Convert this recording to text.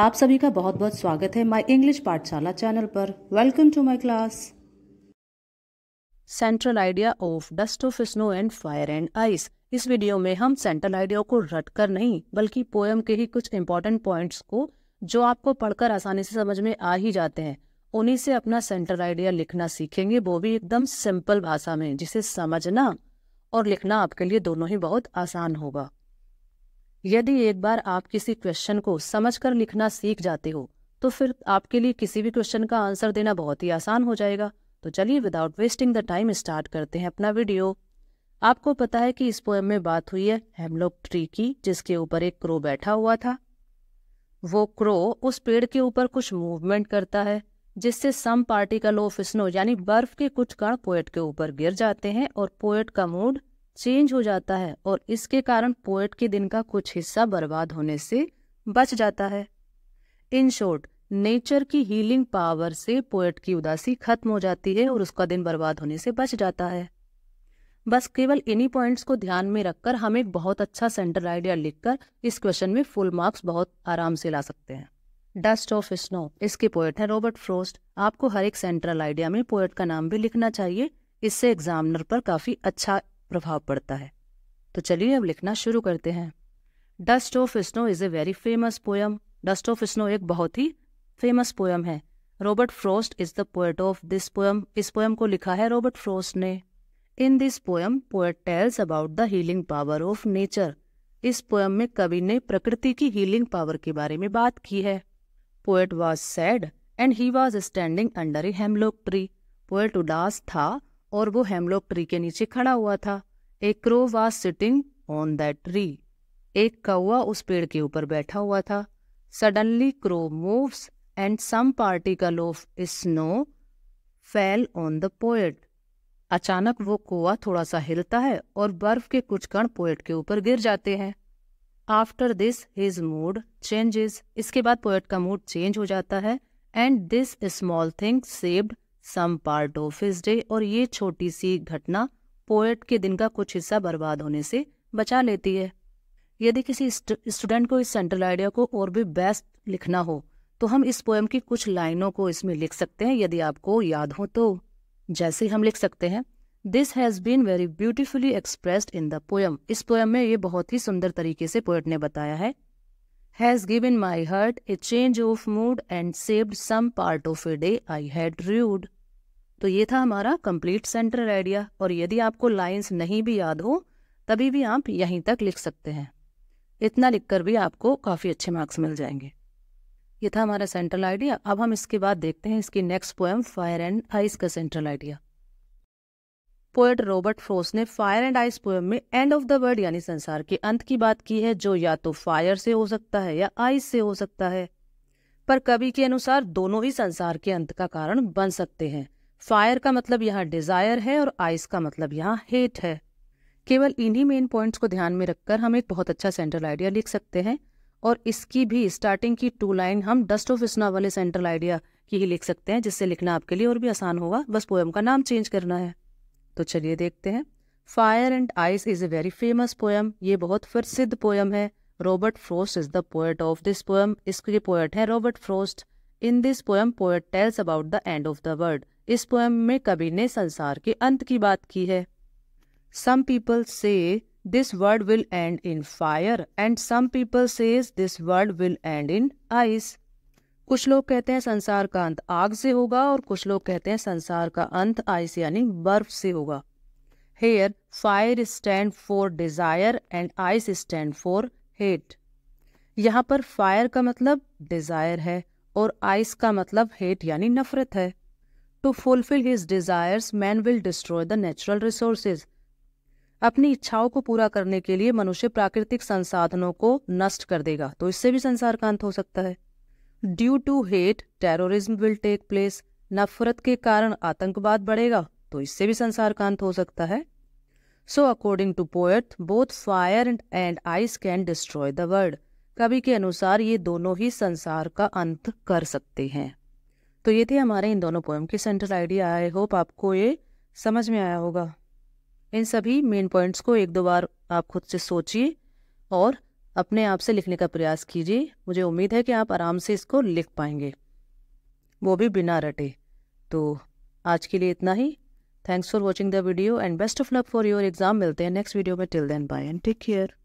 आप सभी का बहुत बहुत स्वागत है माय इंग्लिश पाठशाला चैनल पर welcome to my class central idea of dust of snow and fire and ice इस वीडियो में हम सेंट्रल आइडिया को रटकर नहीं बल्कि पोएम के ही कुछ इंपॉर्टेंट पॉइंट्स को जो आपको पढ़कर आसानी से समझ में आ ही जाते हैं उन्हीं से अपना सेंट्रल आइडिया लिखना सीखेंगे वो भी एकदम सिंपल भाषा में जिसे समझना और लिखना आपके लिए दोनों ही बहुत आसान होगा यदि एक बार आप किसी क्वेश्चन को समझकर लिखना सीख जाते हो तो फिर आपके लिए किसी भी क्वेश्चन का आंसर देना बहुत ही आसान हो जाएगा तो चलिए without wasting the time start करते हैं अपना वीडियो आपको पता है कि इस पोएम में बात हुई है हेमलोक ट्री की जिसके ऊपर एक क्रो बैठा हुआ था वो क्रो उस पेड़ के ऊपर कुछ मूवमेंट करता है जिससे सम पार्टिकल ऑफ स्नो यानी बर्फ के कुछ कण पोएट के ऊपर गिर जाते हैं और पोएट का मूड चेंज हो जाता है और इसके कारण पोएट के दिन का कुछ हिस्सा बर्बाद होने से बच जाता है इन शॉर्ट नेचर की हीलिंग पावर से पोएट की उदासी खत्म हो जाती है और उसका दिन बर्बाद होने से बच जाता है बस केवल इन्हीं पॉइंट्स को ध्यान में रखकर हम एक बहुत अच्छा सेंटर आइडिया लिखकर इस क्वेश्चन में फुल मार्क्स बहुत आराम से ला सकते हैं डस्ट ऑफ स्नो इसके पोएट हैं रॉबर्ट फ्रोस्ट आपको हर एक सेंट्रल आइडिया में पोएट का नाम भी लिखना चाहिए इससे एग्जामिनर पर काफ़ी अच्छा प्रभाव पड़ता है तो चलिए अब लिखना शुरू करते हैं dust of snow is a very famous poem dust of snow एक बहुत ही फेमस पोयम है Robert Frost is the poet of this poem इस पोयम को लिखा है रॉबर्ट फ्रॉस्ट ने in this poem poet tells about the healing power of nature इस पोयम में कवि ने प्रकृति की हीलिंग पावर के बारे में बात की है poet was sad and he was standing under a hemlock tree poet उदास था और वो हेमलॉक ट्री के नीचे खड़ा हुआ था एक crow was sitting on that tree एक कौआ उस पेड़ के ऊपर बैठा हुआ था suddenly crow moves and some particle of snow fell on the poet अचानक वो कौआ थोड़ा सा हिलता है और बर्फ के कुछ कण पोएट के ऊपर गिर जाते हैं after this his mood changes इसके बाद पोएट का मूड चेंज हो जाता है and this small thing saved some part of his day और ये छोटी सी घटना पोएट के दिन का कुछ हिस्सा बर्बाद होने से बचा लेती है यदि किसी स्टूडेंट को इस सेंट्रल आइडिया को और भी बेस्ट लिखना हो तो हम इस पोएम की कुछ लाइनों को इसमें लिख सकते हैं यदि आपको याद हो तो जैसे हम लिख सकते हैं this has been very beautifully expressed in the poem इस पोएम में ये बहुत ही सुंदर तरीके से पोएट ने बताया है has given my heart a change of mood and saved some part of a day I had rued तो ये था हमारा कंप्लीट सेंटर आइडिया और यदि आपको लाइंस नहीं भी याद हो तभी भी आप यहीं तक लिख सकते हैं इतना लिखकर भी आपको काफ़ी अच्छे मार्क्स मिल जाएंगे ये था हमारा सेंट्रल आइडिया अब हम इसके बाद देखते हैं इसकी next poem fire and ice का central idea poet Robert Frost ने फायर एंड आइस पोएम में एंड ऑफ द वर्ल्ड यानी संसार के अंत की बात की है जो या तो फायर से हो सकता है या आइस से हो सकता है पर कवि के अनुसार दोनों ही संसार के अंत का कारण बन सकते हैं फायर का मतलब यहाँ डिजायर है और आइस का मतलब यहाँ हेट है केवल इन्हीं मेन पॉइंट्स को ध्यान में रखकर हम एक बहुत अच्छा सेंट्रल आइडिया लिख सकते हैं और इसकी भी स्टार्टिंग की टू लाइन हम डस्ट ऑफ स्नो वाले सेंट्रल आइडिया की ही लिख सकते हैं जिससे लिखना आपके लिए और भी आसान होगा बस पोएम का नाम चेंज करना है तो चलिए देखते हैं fire and ice is a very famous poem ये बहुत प्रसिद्ध पोएम है Robert Frost is the poet of this poem इसके पोएट है Robert Frost in this poem poet tells about the end of the world इस poem में कवि ने संसार के अंत की बात की है some people say this world will end in fire and some people says this world will end in ice कुछ लोग कहते हैं संसार का अंत आग से होगा और कुछ लोग कहते हैं संसार का अंत आइस यानी बर्फ से होगा here fire stand for desire and ice stand for hate यहाँ पर फायर का मतलब डिजायर है और आइस का मतलब हेट यानी नफरत है to fulfil his desires man will destroy the natural resources अपनी इच्छाओं को पूरा करने के लिए मनुष्य प्राकृतिक संसाधनों को नष्ट कर देगा तो इससे भी संसार का अंत हो सकता है due to hate terrorism will take place नफरत के कारण आतंकवाद बढ़ेगा तो इससे भी संसार का अंत हो सकता है so according to poet both fire and ice can destroy the world कवि के अनुसार ये दोनों ही संसार का अंत कर सकते हैं तो ये थे हमारे इन दोनों पोएम के सेंट्रल आइडिया आई होप आपको ये समझ में आया होगा इन सभी मेन पॉइंट्स को एक दो बार आप खुद से सोचिए और अपने आप से लिखने का प्रयास कीजिए मुझे उम्मीद है कि आप आराम से इसको लिख पाएंगे वो भी बिना रटे तो आज के लिए इतना ही thanks for watching the video and best of luck for your exam मिलते हैं नेक्स्ट वीडियो में till then bye and take care